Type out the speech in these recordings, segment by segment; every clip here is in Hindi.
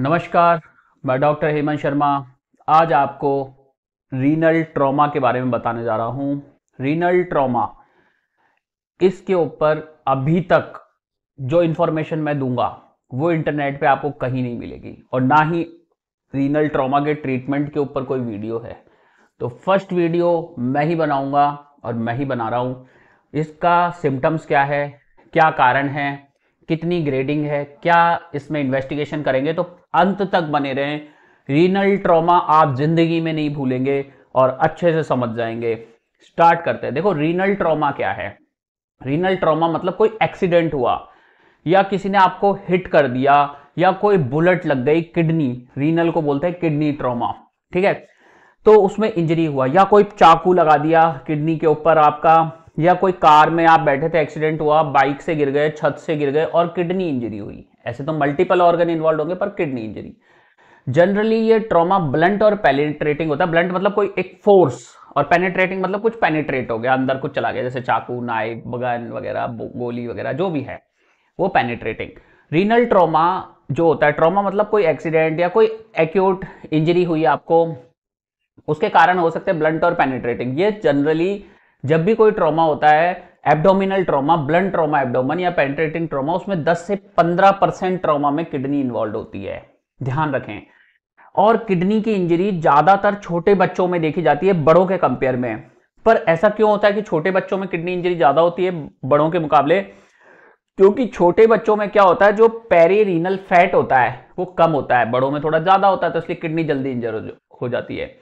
नमस्कार मैं डॉक्टर हेमंत शर्मा आज आपको रीनल ट्रॉमा के बारे में बताने जा रहा हूँ रीनल ट्रॉमा इसके ऊपर अभी तक जो इन्फॉर्मेशन मैं दूंगा वो इंटरनेट पे आपको कहीं नहीं मिलेगी और ना ही रीनल ट्रॉमा के ट्रीटमेंट के ऊपर कोई वीडियो है तो फर्स्ट वीडियो मैं ही बनाऊंगा और मैं ही बना रहा हूँ इसका सिम्टम्स क्या है क्या कारण है कितनी ग्रेडिंग है क्या इसमें इन्वेस्टिगेशन करेंगे तो अंत तक बने रहें रीनल ट्रॉमा आप जिंदगी में नहीं भूलेंगे और अच्छे से समझ जाएंगे स्टार्ट करते हैं देखो रीनल ट्रॉमा क्या है रीनल ट्रॉमा मतलब कोई एक्सीडेंट हुआ या किसी ने आपको हिट कर दिया या कोई बुलेट लग गई किडनी रीनल को बोलते हैं किडनी ट्रॉमा ठीक है तो उसमें इंजरी हुआ या कोई चाकू लगा दिया किडनी के ऊपर आपका या कोई कार में आप बैठे थे एक्सीडेंट हुआ बाइक से गिर गए छत से गिर गए और किडनी इंजरी हुई ऐसे तो मल्टीपल ऑर्गन इन्वॉल्व होंगे पर किडनी इंजरी जनरली ये ट्रॉमा ब्लंट और पेनिट्रेटिंग होता है ब्लंट मतलब कोई एक फोर्स और पेनिट्रेटिंग मतलब कुछ पेनिट्रेट हो गया अंदर कुछ चला गया जैसे चाकू नाइफ बगन वगैरह गोली वगैरह जो भी है वो पेनिट्रेटिंग रीनल ट्रॉमा जो होता है ट्रॉमा मतलब कोई एक्सीडेंट या कोई एक्यूट इंजरी हुई आपको उसके कारण हो सकते हैं ब्लंट और पेनिट्रेटिंग ये जनरली जब भी कोई ट्रॉमा होता है abdominal trauma blunt trauma abdomen या पेंट्रेटिंग ट्रॉमा उसमें 10 से 15 परसेंट ट्रॉमा में किडनी इन्वॉल्व होती है ध्यान रखें और किडनी की इंजरी ज्यादातर छोटे बच्चों में देखी जाती है बड़ों के कंपेयर में पर ऐसा क्यों होता है कि छोटे बच्चों में किडनी इंजरी ज्यादा होती है बड़ों के मुकाबले क्योंकि छोटे बच्चों में क्या होता है जो पेरीरीनल फैट होता है वो कम होता है बड़ों में थोड़ा ज्यादा होता है तो इसलिए किडनी जल्दी इंजर हो जाती है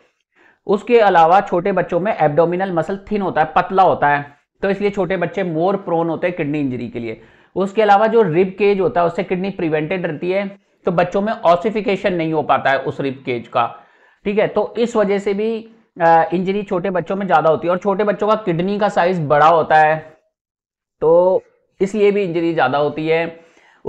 उसके अलावा छोटे बच्चों में एब्डोमिनल मसल थिन होता है पतला होता है तो इसलिए छोटे बच्चे मोर प्रोन होते हैं किडनी इंजरी के लिए उसके अलावा जो रिब केज होता है उससे किडनी प्रिवेंटेड रहती है तो बच्चों में ऑसिफिकेशन नहीं हो पाता है उस रिब केज का ठीक है तो इस वजह से भी इंजरी छोटे बच्चों में ज़्यादा होती है और छोटे बच्चों का किडनी का साइज बड़ा होता है तो इसलिए भी इंजरी ज़्यादा होती है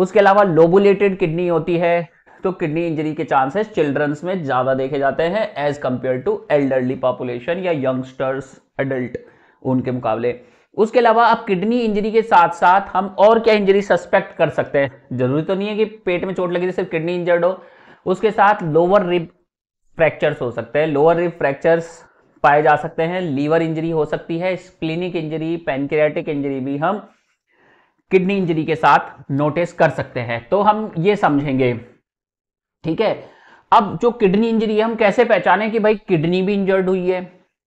उसके अलावा लोबुलेटेड किडनी होती है तो किडनी इंजरी के चांसेस चिल्ड्रंस में ज़्यादा देखे जाते हैं as compare to elderly population या यंगस्टर्स एडल्ट उनके मुकाबले उसके अलावा आप किडनी इंजरी के साथ साथ हम और क्या इंजरी सस्पेक्ट कर सकते हैं जरूरी तो नहीं है कि पेट में चोट लगी तो सिर्फ किडनी इंजर्ड हो उसके साथ लोअर रिब फ्रैक्चर्स हो सकते हैं लोअर रिब फ्रैक्चर्स पाए जा सकते हैं लीवर इंजरी हो सकती है स्प्लिनिक इंजरी पेनक्रियाटिक इंजरी भी हम किडनी इंजरी के साथ नोटिस कर सकते हैं तो हम ये समझेंगे ठीक है अब जो किडनी इंजरी है हम कैसे पहचाने कि भाई किडनी भी इंजर्ड हुई है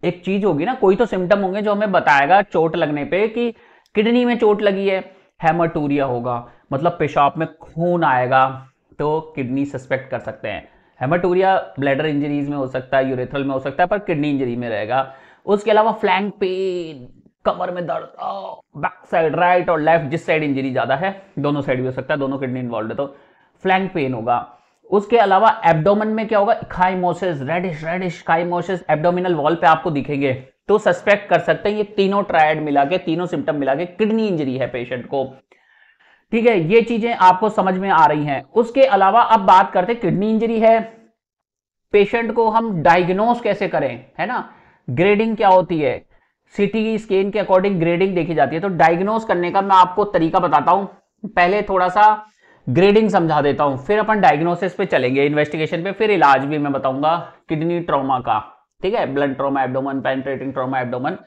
एक चीज होगी ना कोई तो सिम्टम होंगे जो हमें बताएगा चोट लगने पे कि किडनी में चोट लगी है हेमाटूरिया होगा मतलब पेशाब में खून आएगा तो किडनी सस्पेक्ट कर सकते हैं हेमाटूरिया ब्लैडर इंजरीज में हो सकता है यूरेथ्रल में हो सकता है पर किडनी इंजरी में रहेगा उसके अलावा फ्लैंक पेन कमर में दर्द बैक साइड राइट और लेफ्ट जिस साइड इंजरी ज्यादा है दोनों साइड भी हो सकता है दोनों किडनी इन्वॉल्व है तो फ्लैंक पेन होगा उसके अलावा एब्डोमेन में क्या होगा ecchymosis reddish reddish ecchymosis abdominal wall पे आपको दिखेंगे तो सस्पेक्ट कर सकते हैं ये तीनों ट्रायड मिला के तीनों सिम्टम मिला के किडनी इंजरी है पेशेंट को ठीक है ये चीजें आपको समझ में आ रही हैं उसके अलावा अब बात करते किडनी इंजरी है पेशेंट को हम डायग्नोस कैसे करें है ना ग्रेडिंग क्या होती है सिटी स्कैन e, के अकॉर्डिंग ग्रेडिंग देखी जाती है तो डायग्नोस करने का मैं आपको तरीका बताता हूं पहले थोड़ा सा ग्रेडिंग समझा देता हूँ फिर अपन डायग्नोसिस पे चलेंगे इन्वेस्टिगेशन पे फिर इलाज भी मैं बताऊंगा किडनी ट्रॉमा का ठीक है blunt trauma abdomen penetrating trauma abdomen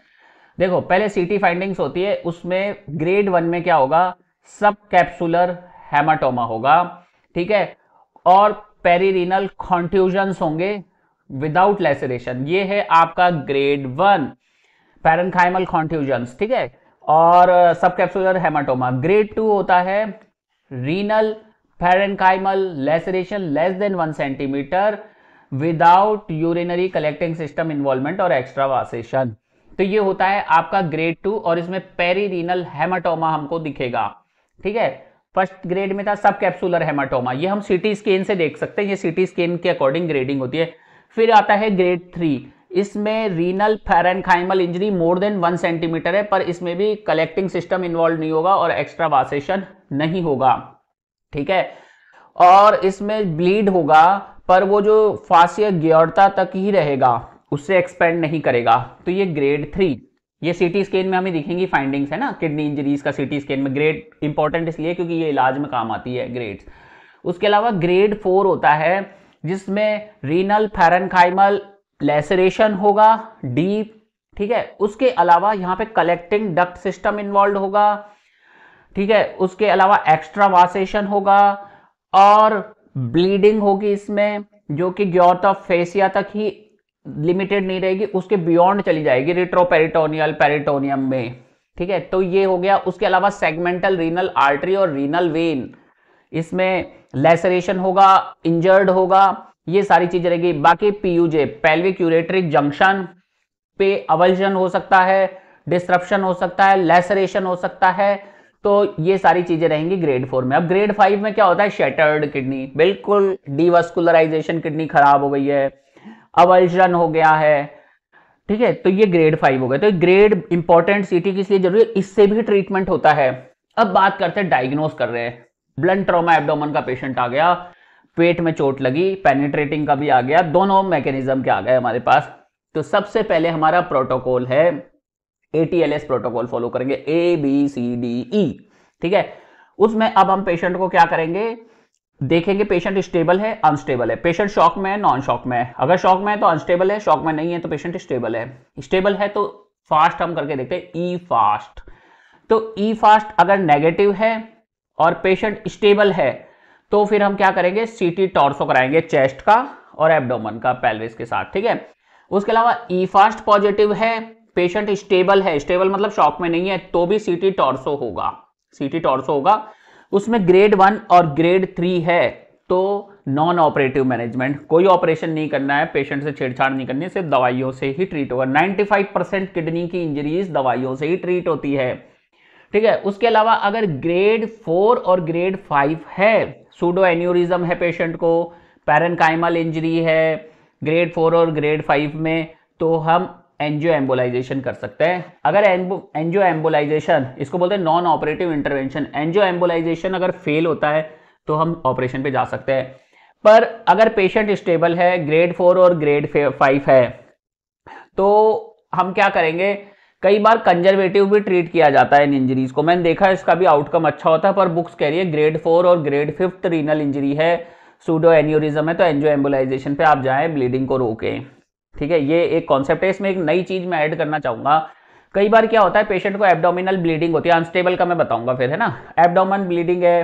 देखो पहले सीटी फाइंडिंग्स होती है उसमें ग्रेड वन में क्या होगा सब कैप्सुलर हेमाटोमा होगा ठीक है और पेरीरिनल कॉन्ट्यूजन होंगे विदाउट लेसरेशन ये है आपका ग्रेड वन पेरनखाइमल कॉन्ट्यूजन ठीक है और सब कैप्सुलर हेमाटोमा ग्रेड टू होता है renal renal laceration less than one centimetre without urinary collecting system involvement और एक्स्ट्रा वासेशन तो ये होता है आपका ग्रेड टू और इसमें पेरीरीनल हेमाटोमा हमको दिखेगा ठीक है फर्स्ट ग्रेड में था सब कैप्सुलर हेमाटोमा ये हम सिटी स्कैन से देख सकते हैं ये सिटी स्कैन के अकॉर्डिंग ग्रेडिंग होती है फिर आता है ग्रेड थ्री इसमें renal parenchymal injury more than one centimetre है पर इसमें भी कलेक्टिंग सिस्टम इन्वॉल्व नहीं होगा और एक्स्ट्रा वासेशन नहीं होगा ठीक है और इसमें ब्लीड होगा पर वो जो फासिया ग्योरता तक ही रहेगा उससे एक्सपेंड नहीं करेगा तो ये ग्रेड थ्री ये सीटी स्कैन में हमें दिखेंगी फाइंडिंग्स है ना किडनी इंजरीज का सीटी स्कैन में ग्रेड इंपॉर्टेंट इसलिए क्योंकि ये इलाज में काम आती है ग्रेड उसके अलावा ग्रेड फोर होता है जिसमें रीनल फेरनखाइमल लेसरेशन होगा डीप ठीक है उसके अलावा यहाँ पे कलेक्टिंग डक्ट सिस्टम इन्वॉल्व होगा ठीक है उसके अलावा एक्स्ट्रा वासेशन होगा और ब्लीडिंग होगी इसमें जो कि ग्योर्थ ऑफ फेसिया तक ही लिमिटेड नहीं रहेगी उसके बियॉन्ड चली जाएगी रिट्रोपेरिटोनियल पेरिटोनियम में ठीक है तो ये हो गया उसके अलावा सेगमेंटल रीनल आर्टरी और रीनल वेन इसमें लेसरेशन होगा इंजर्ड होगा ये सारी चीज रहेगी बाकी पीयूजे पेल्विक यूरेट्रिक जंक्शन पे अवल्जन हो सकता है डिस्ट्रप्शन हो सकता है लेसरेशन हो सकता है तो ये सारी चीजें रहेंगी ग्रेड फोर में अब ग्रेड फाइव में क्या होता है शेटर्ड किडनी बिल्कुल डीवास्कुलराइजेशन किडनी खराब हो गई है अवल्जन हो गया है ठीक है तो ये ग्रेड फाइव हो गया तो ग्रेड इंपॉर्टेंट सीटी किस लिए जरूरी है इससे भी ट्रीटमेंट होता है अब बात करते हैं डायग्नोस कर रहे हैं ब्लड ट्रोमा एबडोमन का पेशेंट आ गया पेट में चोट लगी पेनिट्रेटिंग का भी आ गया दोनों मैकेनिज्म के आ गए हमारे पास तो सबसे पहले हमारा प्रोटोकॉल है ए प्रोटोकॉल फॉलो करेंगे A B C D E ठीक है उसमें अब हम पेशेंट को क्या करेंगे देखेंगे पेशेंट स्टेबल है अनस्टेबल है पेशेंट शॉक में है नॉन शॉक में है अगर शॉक में है तो अनस्टेबल है शॉक में नहीं है तो पेशेंट स्टेबल है स्टेबल है तो फास्ट हम करके देखते हैं ई e फास्ट तो ई e फास्ट अगर नेगेटिव है और पेशेंट स्टेबल है तो फिर हम क्या करेंगे सीटी टॉर्सो कराएंगे चेस्ट का और एबडोमन का पैलविस के साथ ठीक है उसके अलावा ई फास्ट पॉजिटिव है पेशेंट स्टेबल है स्टेबल मतलब शॉक में नहीं है तो भी सीटी टॉर्सो होगा सीटी टॉर्सो होगा उसमें ग्रेड वन और ग्रेड थ्री है तो नॉन ऑपरेटिव मैनेजमेंट कोई ऑपरेशन नहीं करना है पेशेंट से छेड़छाड़ नहीं करनी सिर्फ दवाइयों से ही ट्रीट होगा 95 परसेंट किडनी की इंजरीज दवाइयों से ही ट्रीट होती है ठीक है उसके अलावा अगर ग्रेड फोर और ग्रेड फाइव है सूडो एन्यूरिज्म है पेशेंट को पैरनकाइमल इंजरी है ग्रेड फोर और ग्रेड फाइव में तो हम एनजियो एम्बोलाइजेशन कर सकते हैं अगर एनजियो एम्बोलाइजेशन इसको बोलते हैं non operative intervention angio embolization अगर फेल होता है तो हम ऑपरेशन पे जा सकते हैं पर अगर पेशेंट स्टेबल है ग्रेड फोर और ग्रेड फाइव है तो हम क्या करेंगे कई बार कंजर्वेटिव भी ट्रीट किया जाता है इन इंजरीज को मैंने देखा इसका भी आउटकम अच्छा होता है पर बुक्स कह रही है ग्रेड फोर और ग्रेड फिफ्थ रीनल इंजरी है सूडो एन्यूरिज्म है तो एनजियो एम्बोलाइजेशन पे आप जाएं ब्लीडिंग को रोकें ठीक है ये एक कॉन्सेप्ट है इसमें एक नई चीज मैं ऐड करना चाहूंगा कई बार क्या होता है पेशेंट को एब्डोमिनल ब्लीडिंग होती है अनस्टेबल का मैं बताऊंगा फिर है ना एब्डोमन ब्लीडिंग है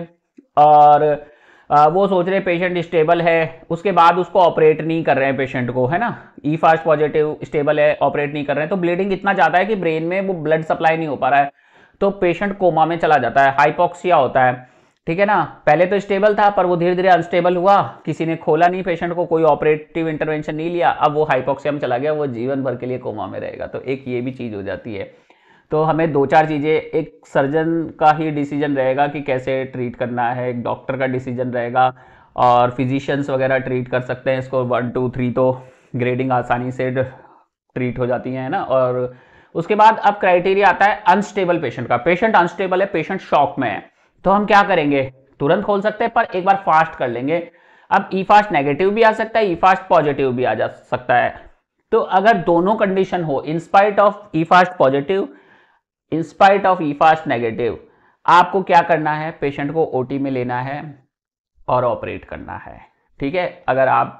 और आ, वो सोच रहे पेशेंट स्टेबल है उसके बाद उसको ऑपरेट नहीं कर रहे हैं पेशेंट को है ना ई फास्ट पॉजिटिव स्टेबल है ऑपरेट नहीं कर रहे हैं तो ब्लीडिंग इतना ज़्यादा है कि ब्रेन में वो ब्लड सप्लाई नहीं हो पा रहा है तो पेशेंट कोमा में चला जाता है हाइपोक्सिया होता है ठीक है ना पहले तो स्टेबल था पर वो धीरे धीरे अनस्टेबल हुआ किसी ने खोला नहीं पेशेंट को कोई ऑपरेटिव इंटरवेंशन नहीं लिया अब वो हाइपोक्सियम चला गया वो जीवन भर के लिए कोमा में रहेगा तो एक ये भी चीज़ हो जाती है तो हमें दो चार चीज़ें एक सर्जन का ही डिसीजन रहेगा कि कैसे ट्रीट करना है एक डॉक्टर का डिसीजन रहेगा और फिजिशियंस वगैरह ट्रीट कर सकते हैं इसको वन टू थ्री तो ग्रेडिंग आसानी से ट्रीट हो जाती है ना और उसके बाद अब क्राइटेरिया आता है अनस्टेबल पेशेंट का पेशेंट अनस्टेबल है पेशेंट शॉक में है तो हम क्या करेंगे तुरंत खोल सकते हैं पर एक बार फास्ट कर लेंगे अब ई फास्ट नेगेटिव भी आ सकता है ई फास्ट पॉजिटिव भी आ जा सकता है तो अगर दोनों कंडीशन हो in spite of e FAST positive in spite of e FAST negative आपको क्या करना है पेशेंट को टी में लेना है और ऑपरेट करना है ठीक है अगर आप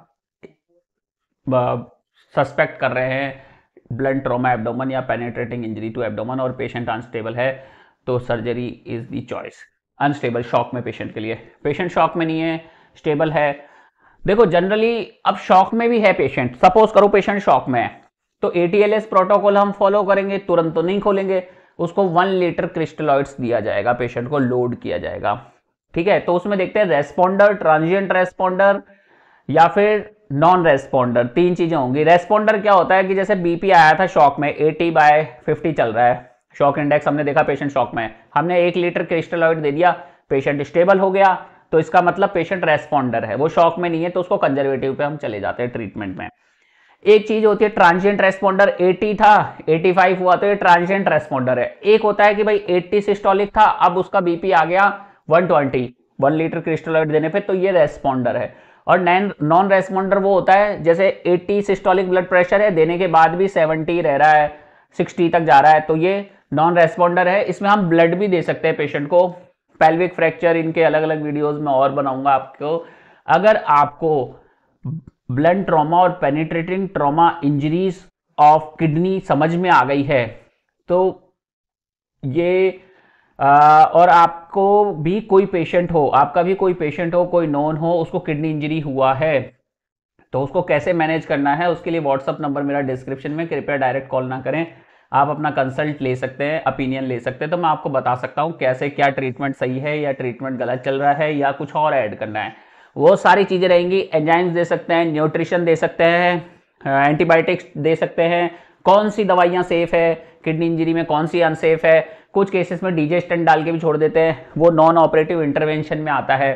सस्पेक्ट कर रहे हैं ब्लड ट्रोमा एब्डोमन या पेनेट्रेटिंग इंजरी टू एब्डोमन और पेशेंट अनस्टेबल है तो surgery is the choice unstable shock में पेशेंट के लिए पेशेंट शॉक में नहीं है स्टेबल है देखो जनरली अब शॉक में भी है पेशेंट सपोज करो पेशेंट शॉक में है तो ए प्रोटोकॉल हम फॉलो करेंगे तुरंत तो नहीं खोलेंगे उसको वन लीटर क्रिस्टलॉइड्स दिया जाएगा पेशेंट को लोड किया जाएगा ठीक है तो उसमें देखते हैं रेस्पोंडर ट्रांजिएंट रेस्पोंडर या फिर नॉन रेस्पोंडर तीन चीजें होंगी रेस्पोंडर क्या होता है कि जैसे बीपी आया था शॉक में 80 बाय 50 चल रहा है शॉक इंडेक्स हमने देखा पेशेंट शॉक में हमने एक लीटर क्रिस्टलॉइड दे दिया पेशेंट स्टेबल हो गया तो इसका मतलब पेशेंट रेस्पॉन्डर है वो शॉक में नहीं है तो उसको कंजर्वेटिव पे हम चले जाते हैं ट्रीटमेंट में एक चीज होती है ट्रांजिएंट रेस्पॉन्डर 80 था 85 हुआ तो ये ट्रांजिएंट रेस्पॉन्डर है एक होता है कि भाई 80 सिस्टोलिक था अब उसका बीपी आ गया 120 1 लीटर क्रिस्टलॉइड देने पे तो ये रेस्पॉन्डर है और नॉन रेस्पॉन्डर वो होता है जैसे 80 सिस्टोलिक ब्लड प्रेशर है देने के बाद भी 70 रह रहा है 60 तक जा रहा है तो ये नॉन रेस्पॉन्डर है इसमें हम ब्लड भी दे सकते हैं पेशेंट को पेल्विक फ्रैक्चर इनके अलग अलग वीडियोज में और बनाऊंगा आपको अगर आपको ब्लड ट्रॉमा और penetrating trauma injuries of kidney समझ में आ गई है तो ये आ, और आपको भी कोई पेशेंट हो आपका भी कोई पेशेंट हो कोई नॉन हो उसको किडनी इंजरी हुआ है तो उसको कैसे मैनेज करना है उसके लिए व्हाट्सअप नंबर मेरा डिस्क्रिप्शन में कृपया डायरेक्ट कॉल ना करें आप अपना कंसल्ट ले सकते हैं ओपिनियन ले सकते हैं तो मैं आपको बता सकता हूँ कैसे क्या ट्रीटमेंट सही है या ट्रीटमेंट गलत चल रहा है या कुछ और ऐड करना है वो सारी चीज़ें रहेंगी एंजाइम्स दे सकते हैं न्यूट्रिशन दे सकते हैं एंटीबायोटिक्स दे सकते हैं कौन सी दवाइयाँ सेफ है किडनी इंजरी में कौन सी अनसेफ है कुछ केसेस में डीजे स्टेंट डाल के भी छोड़ देते हैं वो नॉन ऑपरेटिव इंटरवेंशन में आता है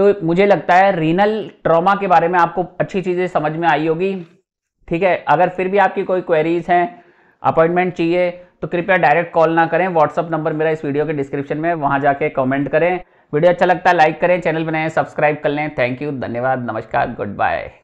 तो मुझे लगता है रीनल ट्रॉमा के बारे में आपको अच्छी चीज़ें समझ में आई होगी ठीक है अगर फिर भी आपकी कोई क्वेरीज हैं अपॉइंटमेंट चाहिए तो कृपया डायरेक्ट कॉल ना करें व्हाट्सअप नंबर मेरा इस वीडियो के डिस्क्रिप्शन में वहाँ जाके कमेंट करें वीडियो अच्छा लगता है लाइक करें चैनल बनाएं सब्सक्राइब कर लें थैंक यू धन्यवाद नमस्कार गुड बाय